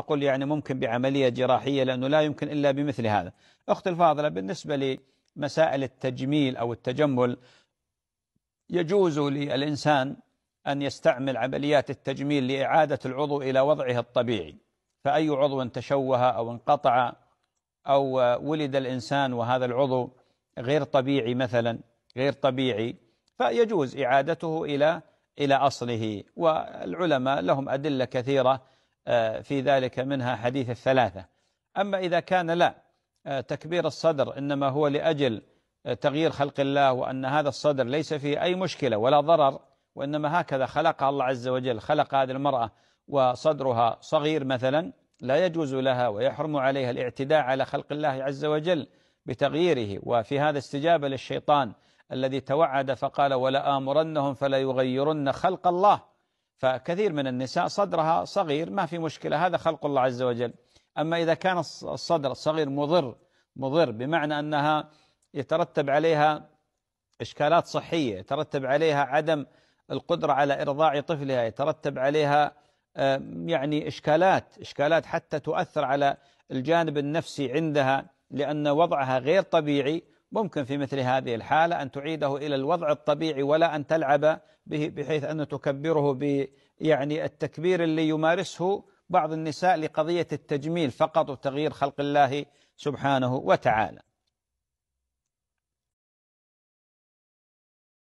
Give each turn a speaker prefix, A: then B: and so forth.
A: تقول يعني ممكن بعملية جراحية لأنه لا يمكن إلا بمثل هذا أختي الفاضلة بالنسبة لمسائل التجميل أو التجمل يجوز للإنسان أن يستعمل عمليات التجميل لإعادة العضو إلى وضعه الطبيعي فأي عضو تشوه أو انقطع أو ولد الإنسان وهذا العضو غير طبيعي مثلا غير طبيعي فيجوز إعادته إلى إلى أصله والعلماء لهم أدلة كثيرة آه، في ذلك منها حديث الثلاثة أما إذا كان لا آه، تكبير الصدر إنما هو لأجل آه، تغيير خلق الله وأن هذا الصدر ليس فيه أي مشكلة ولا ضرر وإنما هكذا خلقها الله عز وجل خلق هذه المرأة وصدرها صغير مثلا لا يجوز لها ويحرم عليها الاعتداء على خلق الله عز وجل بتغييره وفي هذا استجابة للشيطان الذي توعد فقال ولا آمرنهم فلا يغيرن خلق الله فكثير من النساء صدرها صغير ما في مشكلة هذا خلق الله عز وجل أما إذا كان الصدر الصغير مضر مضر بمعنى أنها يترتب عليها إشكالات صحية يترتب عليها عدم القدرة على إرضاع طفلها يترتب عليها يعني إشكالات إشكالات حتى تؤثر على الجانب النفسي عندها لأن وضعها غير طبيعي ممكن في مثل هذه الحالة أن تعيده إلى الوضع الطبيعي ولا أن تلعب به بحيث أن تكبره يعني التكبير اللي يمارسه بعض النساء لقضية التجميل فقط وتغيير خلق الله سبحانه وتعالى